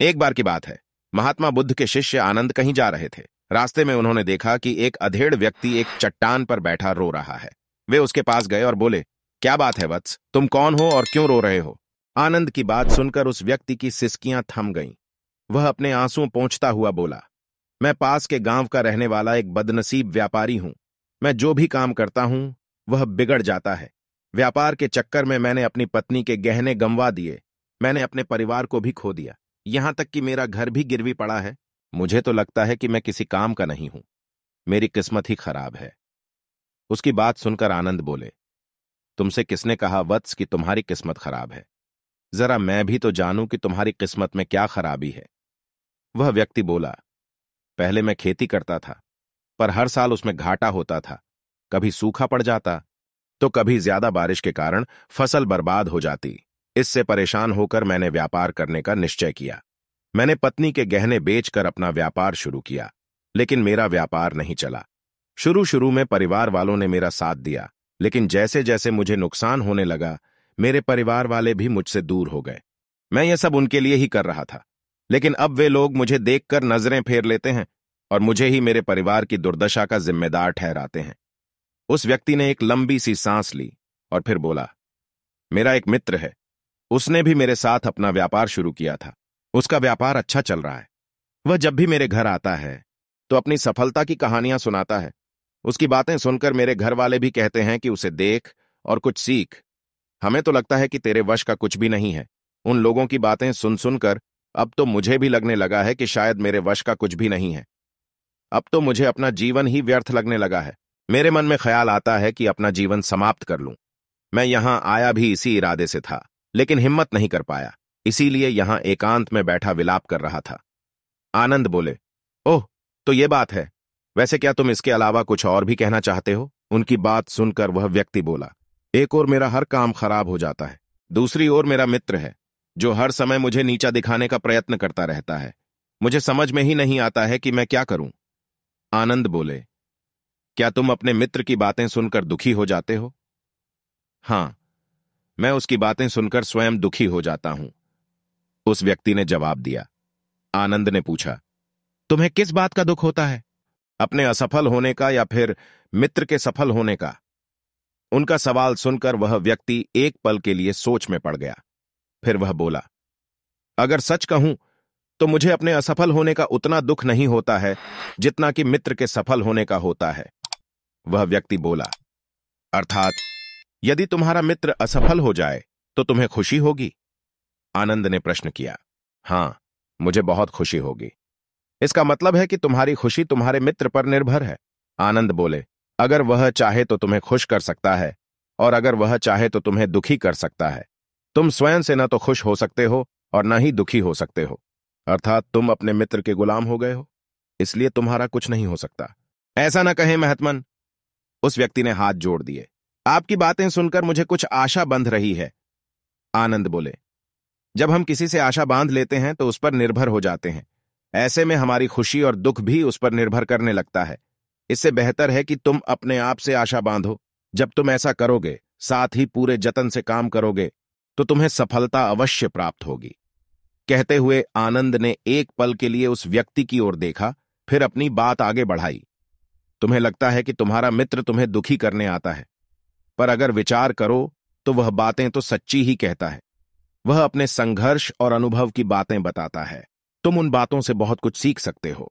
एक बार की बात है महात्मा बुद्ध के शिष्य आनंद कहीं जा रहे थे रास्ते में उन्होंने देखा कि एक अधेड़ व्यक्ति एक चट्टान पर बैठा रो रहा है वे उसके पास गए और बोले क्या बात है वत्स तुम कौन हो और क्यों रो रहे हो आनंद की बात सुनकर उस व्यक्ति की सिस्कियां थम गईं वह अपने आंसू पहुंचता हुआ बोला मैं पास के गांव का रहने वाला एक बदनसीब व्यापारी हूं मैं जो भी काम करता हूं वह बिगड़ जाता है व्यापार के चक्कर में मैंने अपनी पत्नी के गहने गंवा दिए मैंने अपने परिवार को भी खो दिया यहां तक कि मेरा घर भी गिरवी पड़ा है मुझे तो लगता है कि मैं किसी काम का नहीं हूं मेरी किस्मत ही खराब है उसकी बात सुनकर आनंद बोले तुमसे किसने कहा वत्स कि तुम्हारी किस्मत खराब है जरा मैं भी तो जानूं कि तुम्हारी किस्मत में क्या खराबी है वह व्यक्ति बोला पहले मैं खेती करता था पर हर साल उसमें घाटा होता था कभी सूखा पड़ जाता तो कभी ज्यादा बारिश के कारण फसल बर्बाद हो जाती इससे परेशान होकर मैंने व्यापार करने का निश्चय किया मैंने पत्नी के गहने बेचकर अपना व्यापार शुरू किया लेकिन मेरा व्यापार नहीं चला शुरू शुरू में परिवार वालों ने मेरा साथ दिया लेकिन जैसे जैसे मुझे नुकसान होने लगा मेरे परिवार वाले भी मुझसे दूर हो गए मैं यह सब उनके लिए ही कर रहा था लेकिन अब वे लोग मुझे देखकर नजरें फेर लेते हैं और मुझे ही मेरे परिवार की दुर्दशा का जिम्मेदार ठहराते हैं उस व्यक्ति ने एक लंबी सी सांस ली और फिर बोला मेरा एक मित्र है उसने भी मेरे साथ अपना व्यापार शुरू किया था उसका व्यापार अच्छा चल रहा है वह जब भी मेरे घर आता है तो अपनी सफलता की कहानियां सुनाता है उसकी बातें सुनकर मेरे घर वाले भी कहते हैं कि उसे देख और कुछ सीख हमें तो लगता है कि तेरे वश का कुछ भी नहीं है उन लोगों की बातें सुन सुनकर अब तो मुझे भी लगने लगा है कि शायद मेरे वश का कुछ भी नहीं है अब तो मुझे अपना जीवन ही व्यर्थ लगने लगा है मेरे मन में ख्याल आता है कि अपना जीवन समाप्त कर लूं मैं यहां आया भी इसी इरादे से था लेकिन हिम्मत नहीं कर पाया इसीलिए यहां एकांत में बैठा विलाप कर रहा था आनंद बोले ओह तो ये बात है वैसे क्या तुम इसके अलावा कुछ और भी कहना चाहते हो उनकी बात सुनकर वह व्यक्ति बोला एक और मेरा हर काम खराब हो जाता है दूसरी ओर मेरा मित्र है जो हर समय मुझे नीचा दिखाने का प्रयत्न करता रहता है मुझे समझ में ही नहीं आता है कि मैं क्या करूं आनंद बोले क्या तुम अपने मित्र की बातें सुनकर दुखी हो जाते हो हां मैं उसकी बातें सुनकर स्वयं दुखी हो जाता हूं उस व्यक्ति ने जवाब दिया आनंद ने पूछा तुम्हें किस बात का दुख होता है अपने असफल होने का या फिर मित्र के सफल होने का उनका सवाल सुनकर वह व्यक्ति एक पल के लिए सोच में पड़ गया फिर वह बोला अगर सच कहूं तो मुझे अपने असफल होने का उतना दुख नहीं होता है जितना कि मित्र के सफल होने का होता है वह व्यक्ति बोला अर्थात यदि तुम्हारा मित्र असफल हो जाए तो तुम्हें खुशी होगी आनंद ने प्रश्न किया हां मुझे बहुत खुशी होगी इसका मतलब है कि तुम्हारी खुशी तुम्हारे मित्र पर निर्भर है आनंद बोले अगर वह चाहे तो तुम्हें खुश कर सकता है और अगर वह चाहे तो तुम्हें दुखी कर सकता है तुम स्वयं से न तो खुश हो सकते हो और न ही दुखी हो सकते हो अर्थात तुम अपने मित्र के गुलाम हो गए हो इसलिए तुम्हारा कुछ नहीं हो सकता ऐसा ना कहे महत्मन उस व्यक्ति ने हाथ जोड़ दिए आपकी बातें सुनकर मुझे कुछ आशा बंध रही है आनंद बोले जब हम किसी से आशा बांध लेते हैं तो उस पर निर्भर हो जाते हैं ऐसे में हमारी खुशी और दुख भी उस पर निर्भर करने लगता है इससे बेहतर है कि तुम अपने आप से आशा बांधो जब तुम ऐसा करोगे साथ ही पूरे जतन से काम करोगे तो तुम्हें सफलता अवश्य प्राप्त होगी कहते हुए आनंद ने एक पल के लिए उस व्यक्ति की ओर देखा फिर अपनी बात आगे बढ़ाई तुम्हें लगता है कि तुम्हारा मित्र तुम्हें दुखी करने आता है पर अगर विचार करो तो वह बातें तो सच्ची ही कहता है वह अपने संघर्ष और अनुभव की बातें बताता है तुम उन बातों से बहुत कुछ सीख सकते हो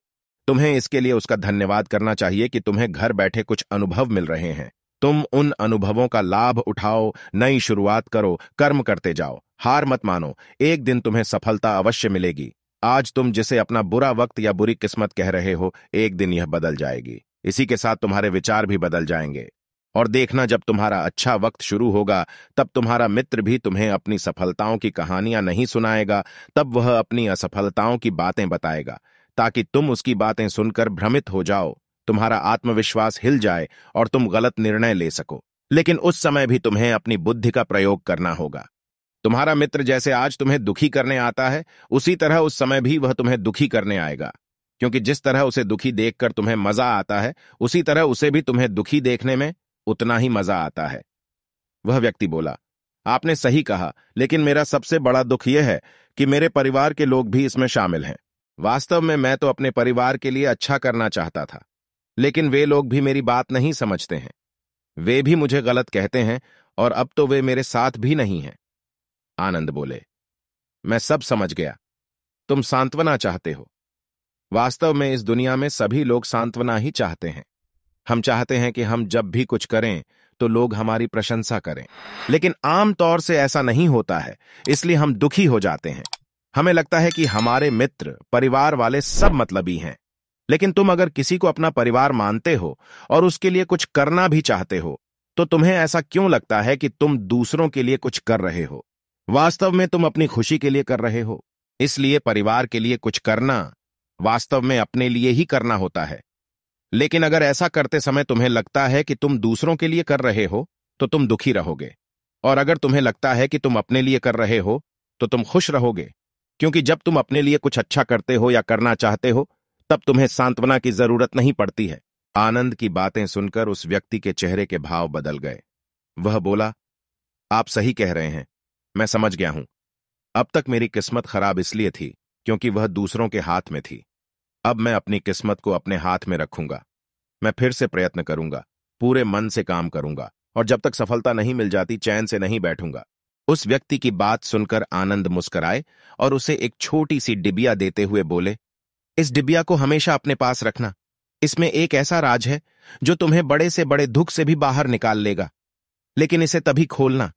तुम्हें इसके लिए उसका धन्यवाद करना चाहिए कि तुम्हें घर बैठे कुछ अनुभव मिल रहे हैं तुम उन अनुभवों का लाभ उठाओ नई शुरुआत करो कर्म करते जाओ हार मत मानो एक दिन तुम्हें सफलता अवश्य मिलेगी आज तुम जिसे अपना बुरा वक्त या बुरी किस्मत कह रहे हो एक दिन यह बदल जाएगी इसी के साथ तुम्हारे विचार भी बदल जाएंगे और देखना जब तुम्हारा अच्छा वक्त शुरू होगा तब तुम्हारा मित्र भी तुम्हें अपनी सफलताओं की कहानियां नहीं सुनाएगा तब वह अपनी असफलताओं की बातें बताएगा ताकि तुम उसकी बातें सुनकर भ्रमित हो जाओ तुम्हारा आत्मविश्वास हिल जाए और तुम गलत निर्णय ले सको लेकिन उस समय भी तुम्हें अपनी बुद्धि का प्रयोग करना होगा तुम्हारा मित्र जैसे आज तुम्हें दुखी करने आता है उसी तरह उस समय भी वह तुम्हें दुखी करने आएगा क्योंकि जिस तरह उसे दुखी देखकर तुम्हें मजा आता है उसी तरह उसे भी तुम्हें दुखी देखने में उतना ही मजा आता है वह व्यक्ति बोला आपने सही कहा लेकिन मेरा सबसे बड़ा दुख यह है कि मेरे परिवार के लोग भी इसमें शामिल हैं वास्तव में मैं तो अपने परिवार के लिए अच्छा करना चाहता था लेकिन वे लोग भी मेरी बात नहीं समझते हैं वे भी मुझे गलत कहते हैं और अब तो वे मेरे साथ भी नहीं हैं आनंद बोले मैं सब समझ गया तुम सांत्वना चाहते हो वास्तव में इस दुनिया में सभी लोग सांत्वना ही चाहते हैं हम चाहते हैं कि हम जब भी कुछ करें तो लोग हमारी प्रशंसा करें लेकिन आम तौर से ऐसा नहीं होता है इसलिए हम दुखी हो जाते हैं हमें लगता है कि हमारे मित्र परिवार वाले सब मतलबी हैं लेकिन तुम अगर किसी को अपना परिवार मानते हो और उसके लिए कुछ करना भी चाहते हो तो तुम्हें ऐसा क्यों लगता है कि तुम दूसरों के लिए कुछ कर रहे हो वास्तव में तुम अपनी खुशी के लिए कर रहे हो इसलिए परिवार के लिए कुछ करना वास्तव में अपने लिए ही करना होता है लेकिन अगर ऐसा करते समय तुम्हें लगता है कि तुम दूसरों के लिए कर रहे हो तो तुम दुखी रहोगे और अगर तुम्हें लगता है कि तुम अपने लिए कर रहे हो तो तुम खुश रहोगे क्योंकि जब तुम अपने लिए कुछ अच्छा करते हो या करना चाहते हो तब तुम्हें सांत्वना की जरूरत नहीं पड़ती है आनंद की बातें सुनकर उस व्यक्ति के चेहरे के भाव बदल गए वह बोला आप सही कह रहे हैं मैं समझ गया हूं अब तक मेरी किस्मत खराब इसलिए थी क्योंकि वह दूसरों के हाथ में थी अब मैं अपनी किस्मत को अपने हाथ में रखूंगा मैं फिर से प्रयत्न करूंगा पूरे मन से काम करूंगा और जब तक सफलता नहीं मिल जाती चैन से नहीं बैठूंगा उस व्यक्ति की बात सुनकर आनंद मुस्कराए और उसे एक छोटी सी डिबिया देते हुए बोले इस डिबिया को हमेशा अपने पास रखना इसमें एक ऐसा राज है जो तुम्हें बड़े से बड़े दुख से भी बाहर निकाल लेगा लेकिन इसे तभी खोलना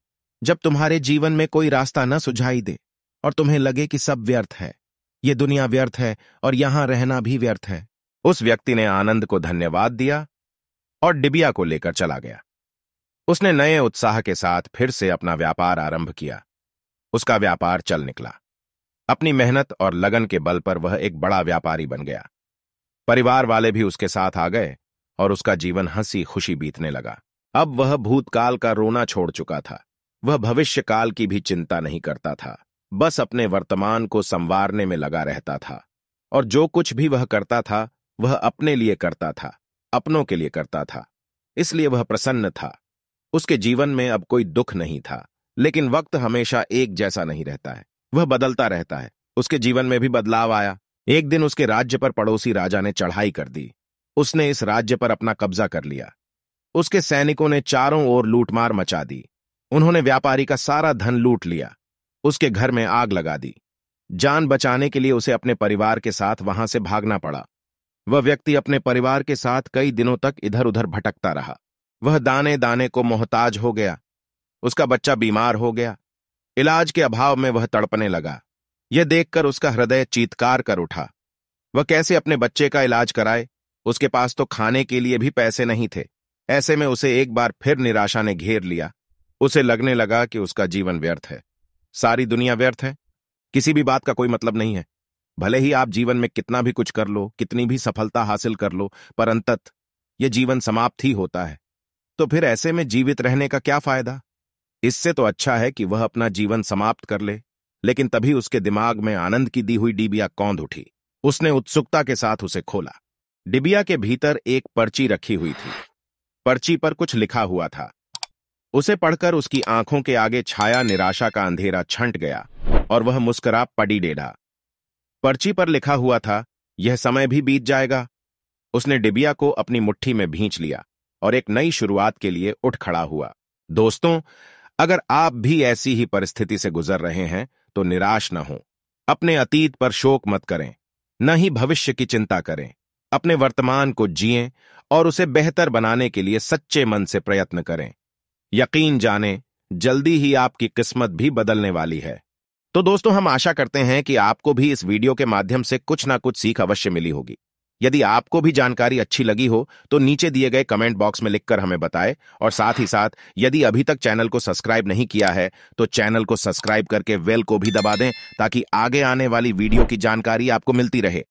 जब तुम्हारे जीवन में कोई रास्ता न सुझाई दे और तुम्हें लगे कि सब व्यर्थ है ये दुनिया व्यर्थ है और यहां रहना भी व्यर्थ है उस व्यक्ति ने आनंद को धन्यवाद दिया और डिबिया को लेकर चला गया उसने नए उत्साह के साथ फिर से अपना व्यापार आरंभ किया उसका व्यापार चल निकला अपनी मेहनत और लगन के बल पर वह एक बड़ा व्यापारी बन गया परिवार वाले भी उसके साथ आ गए और उसका जीवन हंसी खुशी बीतने लगा अब वह भूतकाल का रोना छोड़ चुका था वह भविष्यकाल की भी चिंता नहीं करता था बस अपने वर्तमान को संवारने में लगा रहता था और जो कुछ भी वह करता था वह अपने लिए करता था अपनों के लिए करता था इसलिए वह प्रसन्न था उसके जीवन में अब कोई दुख नहीं था लेकिन वक्त हमेशा एक जैसा नहीं रहता है वह बदलता रहता है उसके जीवन में भी बदलाव आया एक दिन उसके राज्य पर पड़ोसी राजा ने चढ़ाई कर दी उसने इस राज्य पर अपना कब्जा कर लिया उसके सैनिकों ने चारों ओर लूटमार मचा दी उन्होंने व्यापारी का सारा धन लूट लिया उसके घर में आग लगा दी जान बचाने के लिए उसे अपने परिवार के साथ वहां से भागना पड़ा वह व्यक्ति अपने परिवार के साथ कई दिनों तक इधर उधर भटकता रहा वह दाने दाने को मोहताज हो गया उसका बच्चा बीमार हो गया इलाज के अभाव में वह तड़पने लगा यह देखकर उसका हृदय चीतकार कर उठा वह कैसे अपने बच्चे का इलाज कराए उसके पास तो खाने के लिए भी पैसे नहीं थे ऐसे में उसे एक बार फिर निराशा ने घेर लिया उसे लगने लगा कि उसका जीवन व्यर्थ है सारी दुनिया व्यर्थ है किसी भी बात का कोई मतलब नहीं है भले ही आप जीवन में कितना भी कुछ कर लो कितनी भी सफलता हासिल कर लो पर अंतत यह जीवन समाप्त ही होता है तो फिर ऐसे में जीवित रहने का क्या फायदा इससे तो अच्छा है कि वह अपना जीवन समाप्त कर ले लेकिन तभी उसके दिमाग में आनंद की दी हुई डिबिया कौंद उठी उसने उत्सुकता के साथ उसे खोला डिबिया के भीतर एक पर्ची रखी हुई थी पर्ची पर कुछ लिखा हुआ था उसे पढ़कर उसकी आंखों के आगे छाया निराशा का अंधेरा छंट गया और वह मुस्करा पड़ी डेढ़ा पर्ची पर लिखा हुआ था यह समय भी बीत जाएगा उसने डिबिया को अपनी मुट्ठी में भींच लिया और एक नई शुरुआत के लिए उठ खड़ा हुआ दोस्तों अगर आप भी ऐसी ही परिस्थिति से गुजर रहे हैं तो निराश न हो अपने अतीत पर शोक मत करें न ही भविष्य की चिंता करें अपने वर्तमान को जिए और उसे बेहतर बनाने के लिए सच्चे मन से प्रयत्न करें यकीन जाने जल्दी ही आपकी किस्मत भी बदलने वाली है तो दोस्तों हम आशा करते हैं कि आपको भी इस वीडियो के माध्यम से कुछ ना कुछ सीख अवश्य मिली होगी यदि आपको भी जानकारी अच्छी लगी हो तो नीचे दिए गए कमेंट बॉक्स में लिखकर हमें बताएं और साथ ही साथ यदि अभी तक चैनल को सब्सक्राइब नहीं किया है तो चैनल को सब्सक्राइब करके वेल को भी दबा दें ताकि आगे आने वाली वीडियो की जानकारी आपको मिलती रहे